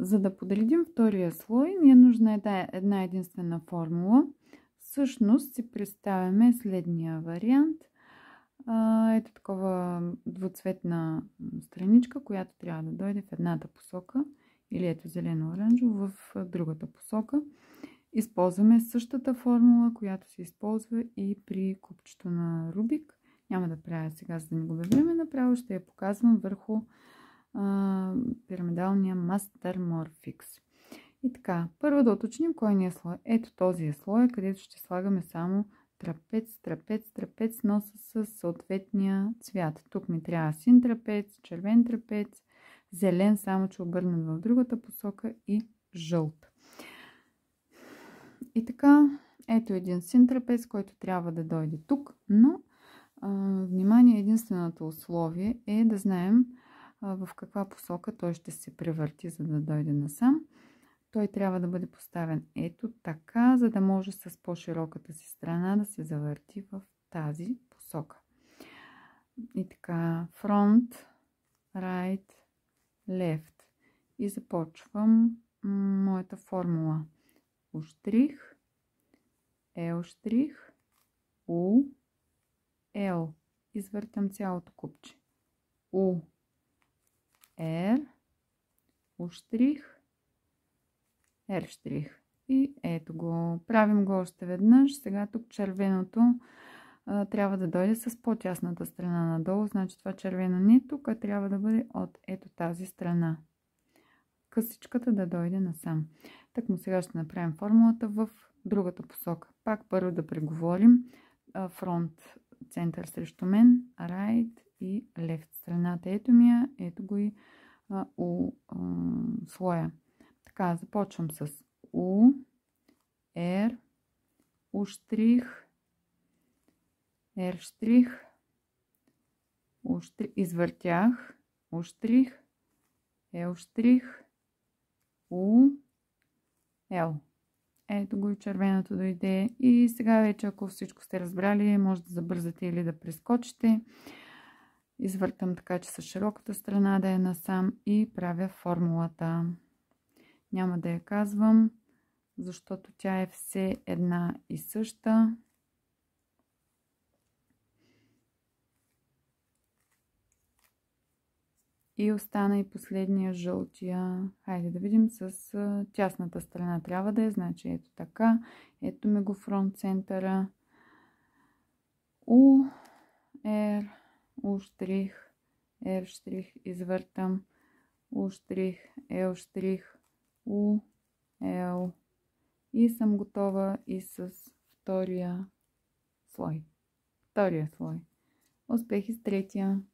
За да поделим втория слой, ни е нужна една единствена формула. Всъщност си представяме следния вариант. Ето такова двуцветна страничка, която трябва да дойде в едната посока или ето зелено-оранжево в другата посока. Използваме същата формула, която се използва и при купчето на Рубик. Няма да правя сега, за да не го време. Направо ще я показвам върху пирамидалния мастер морфикс. И така, първо да уточним кой ни е слой. Ето този е слой, където ще слагаме само трапец, трапец, трапец, но с съответния цвят. Тук ми трябва син трапец, червен трапец, зелен, само че обърнат в другата посока и жълт. И така, ето един син трапец, който трябва да дойде тук, но а, внимание, единственото условие е да знаем в каква посока той ще се превърти, за да дойде насам. Той трябва да бъде поставен ето така, за да може с по-широката си страна да се завърти в тази посока. И така, фронт, right, left. И започвам моята формула. Уштрих, штрих, L штрих, U, L. Извъртам цялото купче. U, R, U', R'. И ето го. Правим го още веднъж. Сега тук червеното а, трябва да дойде с по-тясната страна надолу. Значи това червено ни е тук трябва да бъде от ето тази страна. Късичката да дойде насам. Так му сега ще направим формулата в другата посока. Пак първо да преговорим фронт център срещу мен, right и left. Страната ето ми я, ето го и а, у а, слоя. Така, започвам с У, R, U штрих, R штрих, U штрих, извъртях, У штрих, L штрих, U, L. Ето го и червеното дойде. И сега вече, ако всичко сте разбрали, може да забързате или да прескочите. Извъртам така, че с широката страна да е насам и правя формулата. Няма да я казвам, защото тя е все една и съща. И остана и последния жълтия. Хайде да видим с тясната страна. Трябва да е, значи ето така. Ето ми го фронт центъра. У, Р, У штрих, Р штрих, извъртам. У штрих, Л штрих, У, Л. И съм готова и с втория слой. Втория слой. Успехи с третия!